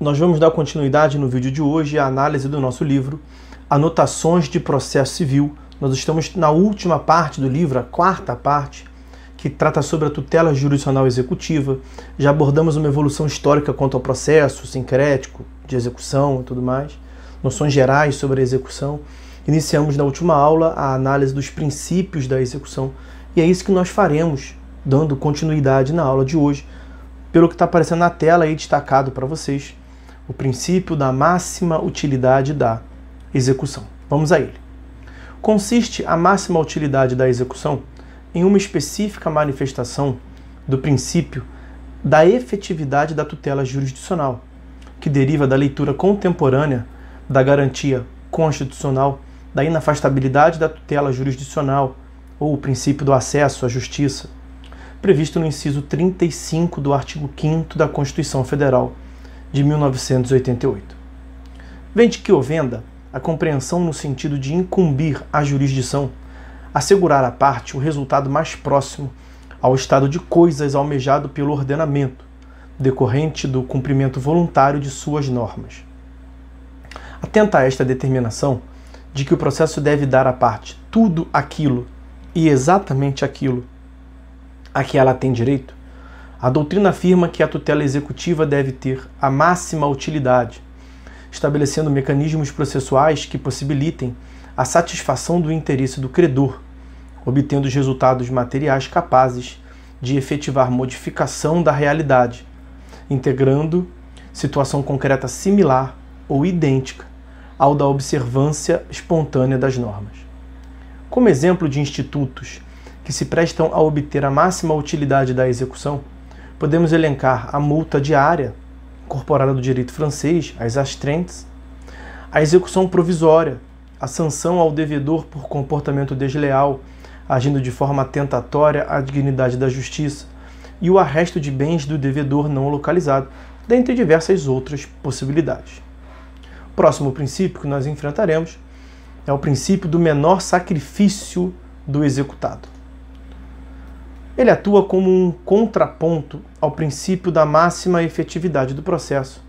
nós vamos dar continuidade no vídeo de hoje à análise do nosso livro Anotações de Processo Civil. Nós estamos na última parte do livro, a quarta parte, que trata sobre a tutela jurisdicional executiva. Já abordamos uma evolução histórica quanto ao processo sincrético de execução e tudo mais, noções gerais sobre a execução. Iniciamos na última aula a análise dos princípios da execução e é isso que nós faremos, dando continuidade na aula de hoje, pelo que está aparecendo na tela aí destacado para vocês o princípio da máxima utilidade da execução. Vamos a ele. Consiste a máxima utilidade da execução em uma específica manifestação do princípio da efetividade da tutela jurisdicional, que deriva da leitura contemporânea da garantia constitucional da inafastabilidade da tutela jurisdicional ou o princípio do acesso à justiça, previsto no inciso 35 do artigo 5 da Constituição Federal de 1988. Vende que o venda, a compreensão no sentido de incumbir à jurisdição, assegurar à parte o resultado mais próximo ao estado de coisas almejado pelo ordenamento, decorrente do cumprimento voluntário de suas normas. Atenta a esta determinação de que o processo deve dar à parte tudo aquilo e exatamente aquilo a que ela tem direito, a doutrina afirma que a tutela executiva deve ter a máxima utilidade, estabelecendo mecanismos processuais que possibilitem a satisfação do interesse do credor, obtendo os resultados materiais capazes de efetivar modificação da realidade, integrando situação concreta similar ou idêntica ao da observância espontânea das normas. Como exemplo de institutos que se prestam a obter a máxima utilidade da execução, podemos elencar a multa diária, incorporada do direito francês, as astrentes, a execução provisória, a sanção ao devedor por comportamento desleal, agindo de forma tentatória à dignidade da justiça, e o arresto de bens do devedor não localizado, dentre diversas outras possibilidades. O próximo princípio que nós enfrentaremos é o princípio do menor sacrifício do executado. Ele atua como um contraponto ao princípio da máxima efetividade do processo,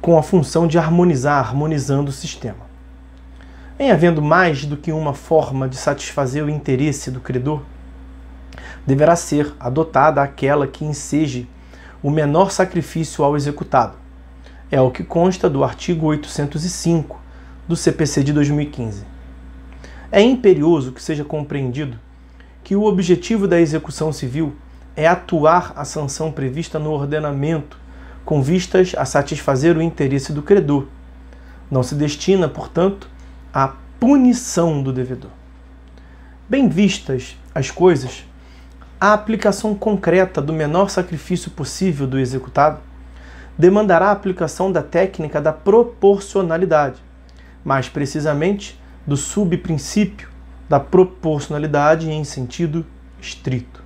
com a função de harmonizar, harmonizando o sistema. Em havendo mais do que uma forma de satisfazer o interesse do credor, deverá ser adotada aquela que enseje o menor sacrifício ao executado. É o que consta do artigo 805 do CPC de 2015. É imperioso que seja compreendido que o objetivo da execução civil é atuar a sanção prevista no ordenamento, com vistas a satisfazer o interesse do credor. Não se destina, portanto, à punição do devedor. Bem vistas as coisas, a aplicação concreta do menor sacrifício possível do executado demandará a aplicação da técnica da proporcionalidade, mais precisamente do subprincípio da proporcionalidade em sentido estrito.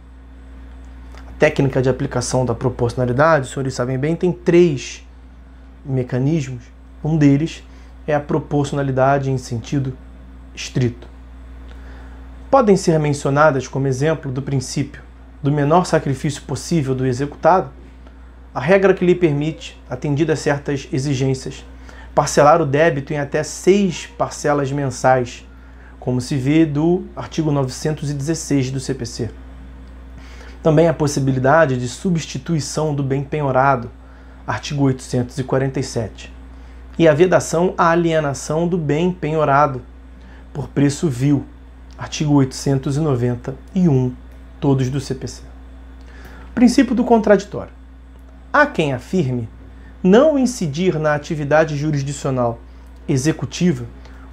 A técnica de aplicação da proporcionalidade, os senhores sabem bem, tem três mecanismos. Um deles é a proporcionalidade em sentido estrito. Podem ser mencionadas como exemplo do princípio do menor sacrifício possível do executado, a regra que lhe permite, atendidas certas exigências, parcelar o débito em até seis parcelas mensais como se vê do artigo 916 do CPC. Também a possibilidade de substituição do bem penhorado, artigo 847. E a vedação à alienação do bem penhorado por preço vil, artigo 891, todos do CPC. Princípio do contraditório. Há quem afirme não incidir na atividade jurisdicional executiva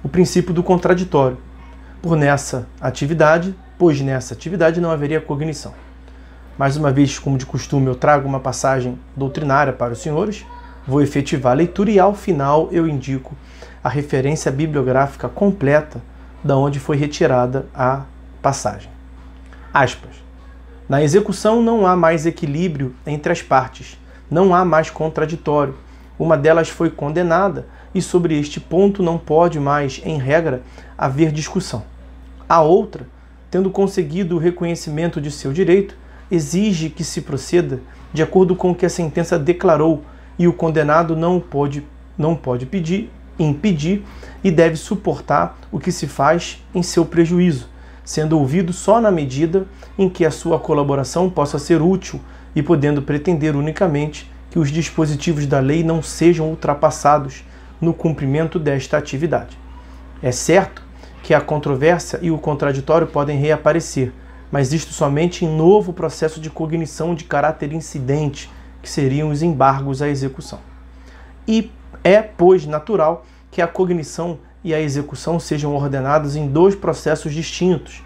o princípio do contraditório, por nessa atividade, pois nessa atividade não haveria cognição. Mais uma vez, como de costume, eu trago uma passagem doutrinária para os senhores, vou efetivar a leitura e ao final eu indico a referência bibliográfica completa da onde foi retirada a passagem. Aspas. Na execução não há mais equilíbrio entre as partes, não há mais contraditório. Uma delas foi condenada, e sobre este ponto não pode mais, em regra, haver discussão. A outra, tendo conseguido o reconhecimento de seu direito, exige que se proceda de acordo com o que a sentença declarou e o condenado não pode, não pode pedir, impedir e deve suportar o que se faz em seu prejuízo, sendo ouvido só na medida em que a sua colaboração possa ser útil e podendo pretender unicamente que os dispositivos da lei não sejam ultrapassados no cumprimento desta atividade. É certo que a controvérsia e o contraditório podem reaparecer, mas isto somente em novo processo de cognição de caráter incidente, que seriam os embargos à execução. E é, pois, natural que a cognição e a execução sejam ordenadas em dois processos distintos,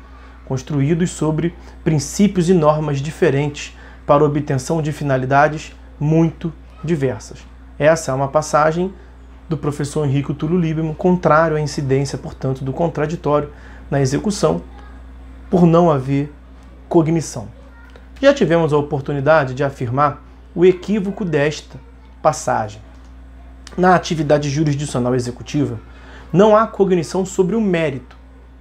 construídos sobre princípios e normas diferentes para obtenção de finalidades muito diversas. Essa é uma passagem do professor Henrico Tullio Libimo, contrário à incidência, portanto, do contraditório na execução, por não haver cognição. Já tivemos a oportunidade de afirmar o equívoco desta passagem. Na atividade jurisdicional executiva, não há cognição sobre o mérito.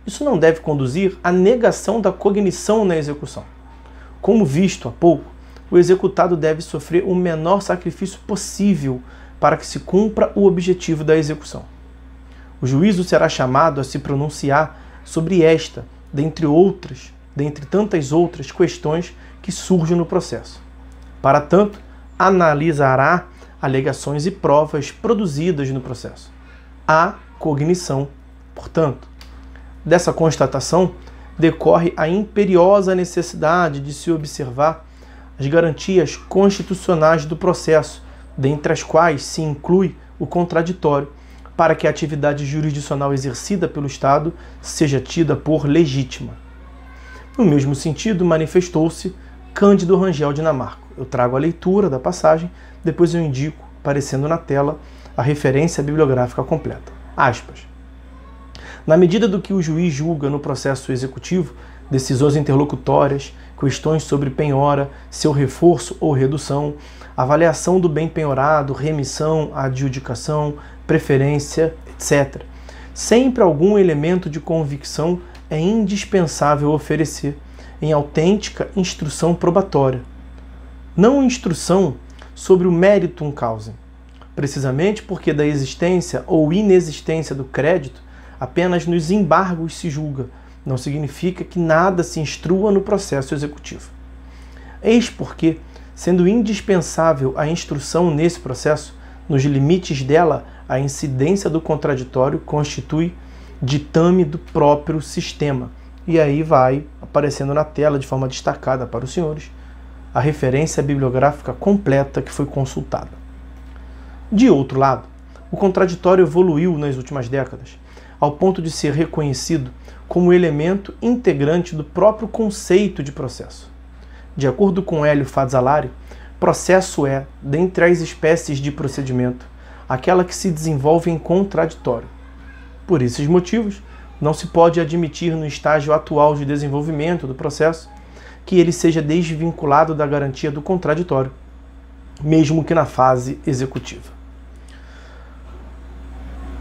Isso não deve conduzir à negação da cognição na execução. Como visto há pouco, o executado deve sofrer o menor sacrifício possível para que se cumpra o objetivo da execução. O juízo será chamado a se pronunciar sobre esta, dentre outras, dentre tantas outras questões que surgem no processo. Para tanto, analisará alegações e provas produzidas no processo. A cognição, portanto, dessa constatação decorre a imperiosa necessidade de se observar as garantias constitucionais do processo dentre as quais se inclui o contraditório, para que a atividade jurisdicional exercida pelo Estado seja tida por legítima. No mesmo sentido, manifestou-se Cândido Rangel Dinamarco. Eu trago a leitura da passagem, depois eu indico, aparecendo na tela, a referência bibliográfica completa. Aspas. Na medida do que o juiz julga no processo executivo, decisões interlocutórias, questões sobre penhora, seu reforço ou redução, avaliação do bem penhorado, remissão, adjudicação, preferência, etc. Sempre algum elemento de convicção é indispensável oferecer em autêntica instrução probatória. Não instrução sobre o um causa, precisamente porque da existência ou inexistência do crédito apenas nos embargos se julga, não significa que nada se instrua no processo executivo. Eis porque sendo indispensável a instrução nesse processo, nos limites dela, a incidência do contraditório constitui ditame do próprio sistema. E aí vai aparecendo na tela de forma destacada para os senhores a referência bibliográfica completa que foi consultada. De outro lado, o contraditório evoluiu nas últimas décadas, ao ponto de ser reconhecido como elemento integrante do próprio conceito de processo. De acordo com Hélio Fazzalari, processo é, dentre as espécies de procedimento, aquela que se desenvolve em contraditório. Por esses motivos, não se pode admitir no estágio atual de desenvolvimento do processo que ele seja desvinculado da garantia do contraditório, mesmo que na fase executiva.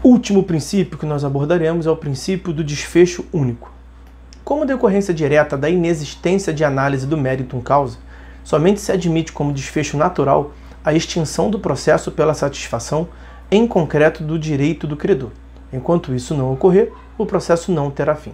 Último princípio que nós abordaremos é o princípio do desfecho único. Como decorrência direta da inexistência de análise do mérito em causa, somente se admite como desfecho natural a extinção do processo pela satisfação em concreto do direito do credor. Enquanto isso não ocorrer, o processo não terá fim.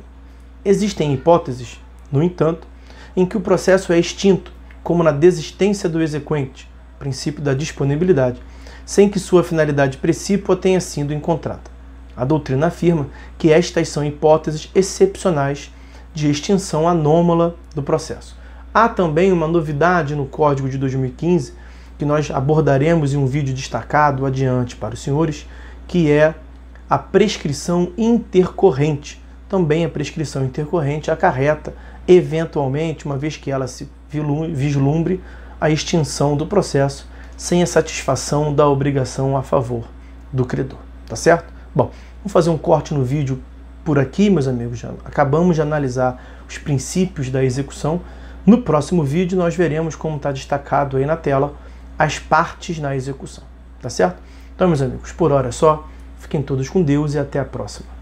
Existem hipóteses, no entanto, em que o processo é extinto, como na desistência do exequente, princípio da disponibilidade, sem que sua finalidade precípua tenha sido encontrada. A doutrina afirma que estas são hipóteses excepcionais de extinção anômala do processo. Há também uma novidade no Código de 2015 que nós abordaremos em um vídeo destacado adiante para os senhores, que é a prescrição intercorrente. Também a prescrição intercorrente acarreta, eventualmente, uma vez que ela se vislumbre, a extinção do processo sem a satisfação da obrigação a favor do credor. Tá certo? Bom, vamos fazer um corte no vídeo por aqui, meus amigos, já acabamos de analisar os princípios da execução. No próximo vídeo, nós veremos como está destacado aí na tela as partes na execução. Tá certo? Então, meus amigos, por hora é só. Fiquem todos com Deus e até a próxima.